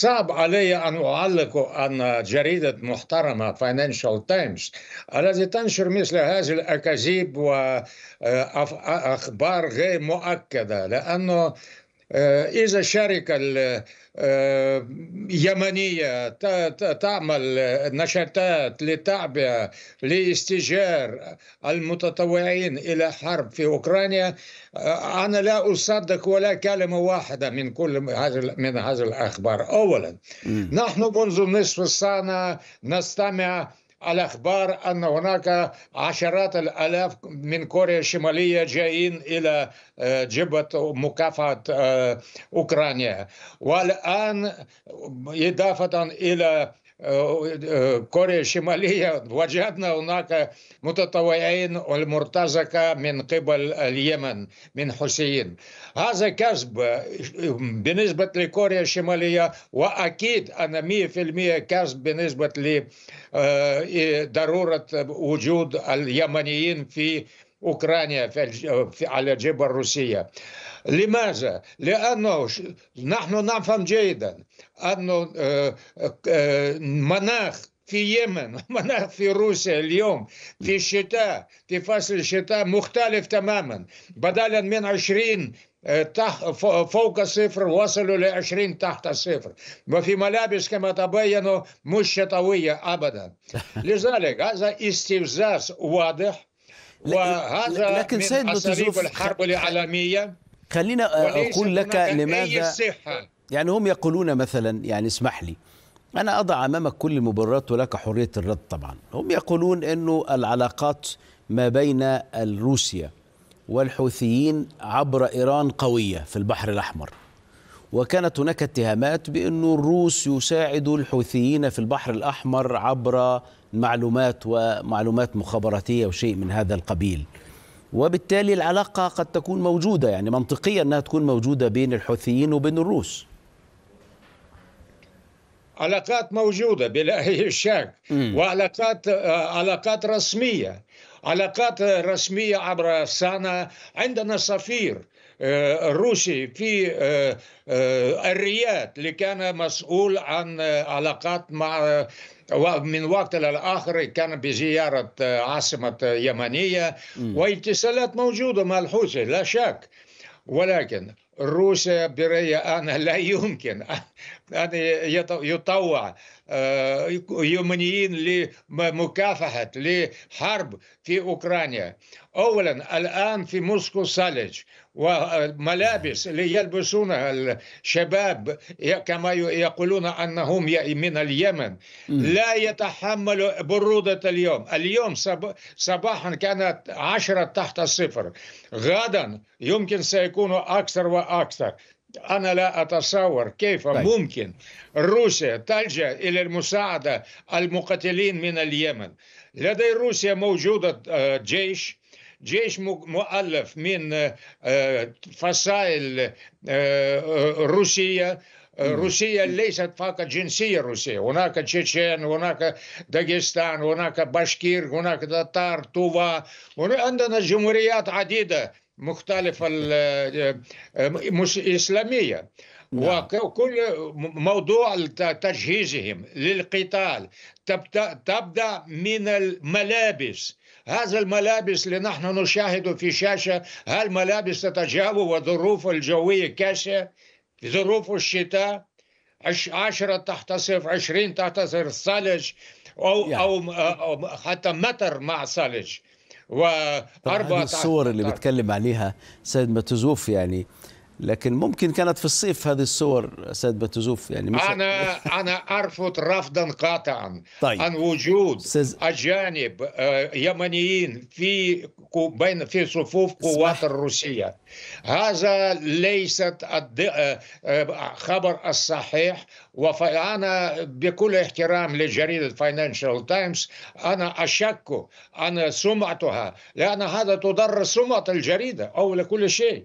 صعب علي أن أعلق أن جريدة محترمة فاينانشال تايمز التي تنشر مثل هذه الأكاذيب وأخبار غير مؤكدة لأنه آه، إذا شركة اليمنية آه، تعمل نشاطات لتعبئة لاستجار المتطوعين إلى حرب في أوكرانيا آه، أنا لا أصدق ولا كلمة واحدة من كل من هذه الأخبار أولا نحن منذ نصف السنة نستمع الأخبار أن هناك عشرات الآلاف من كوريا الشمالية جايين إلى آه، جبهة مكافحة آه، أوكرانيا والآن إضافة إلى كوريا الشمالية وجدنا هناك متطوعين المرتزقة من قبل اليمن من حسين هذا كذب بالنسبة لكوريا الشمالية وأكيد أنا 100% كذب بالنسبة لضرورة وجود اليمنيين في أوكرانيا في على جبل روسيا لماذا؟ لأنه نحن نفهم جيدا أن آه، آه، مناخ في اليمن مناخ في روسيا اليوم في الشتاء في فصل الشتاء مختلف تماما بدلا من 20 آه، فوق الصفر وصلوا ل 20 تحت الصفر وفي ملابس كما تبينوا مش شتوية أبدا لذلك هذا استفزاز واضح وهذا لكن سيد أساليب الحرب العالمية خلينا آه، أقول لك لماذا يعني هم يقولون مثلا يعني اسمح لي أنا أضع أمامك كل المبررات ولك حرية الرد طبعا هم يقولون أنه العلاقات ما بين روسيا والحوثيين عبر إيران قوية في البحر الأحمر وكانت هناك اتهامات بأن الروس يساعدوا الحوثيين في البحر الأحمر عبر معلومات ومعلومات مخابراتيه وشيء من هذا القبيل وبالتالي العلاقه قد تكون موجوده يعني منطقيه انها تكون موجوده بين الحوثيين وبين الروس علاقات موجوده بلا اي شك وعلاقات آه، علاقات رسميه علاقات رسمية عبر سانا عندنا سفير آه، روسي في آه، آه، الرياض اللي كان مسؤول عن علاقات مع من وقت للآخر كان بزيارة عاصمة يمنية واتصالات موجودة مع الحوثي لا شك ولكن روسيا برايا أنا لا يمكن أنا يطوع يمنيين لمكافحة لحرب في أوكرانيا أولا الآن في موسكو سالج وملابس ليلبسونها الشباب كما يقولون أنهم من اليمن لا يتحملوا برودة اليوم اليوم صباحا كانت عشرة تحت الصفر غدا يمكن سيكون أكثر أكثر أنا لا أتصور كيف طيب. ممكن روسيا تلجأ إلى المساعدة المقاتلين من اليمن لدي روسيا موجودة آه، جيش جيش مؤلف من آه، فصائل آه، روسية روسيا ليست فقط جنسية روسية هناك تشيتشين هناك داغستان هناك باشكير هناك تتار توفا عندنا جمهوريات عديدة مختلفة آه، إسلامية نعم. وكل موضوع تجهيزهم للقتال تبدأ من الملابس هذا الملابس اللي نحن نشاهده في شاشة هل ملابس تتجاوب وظروف الجوية كاسية ظروف الشتاء عشرة تحت تحتصف عشرين تحت تحتصف الثلج أو, يعني. أو, أو حتى متر مع ثلج وأربعة الصور اللي بتكلم عليها سيد متزوف يعني لكن ممكن كانت في الصيف هذه الصور سيد بتزوف يعني مش انا انا ارفض رفضا قاطعا طيب. عن وجود سز... اجانب آه، يمنيين في بين في صفوف قوات الروسيه هذا ليست آه، آه، خبر الصحيح وأنا بكل احترام لجريدة فاينانشال تايمز أنا أشك عن سمعتها لأن هذا تضر سمعة الجريدة أو لكل شيء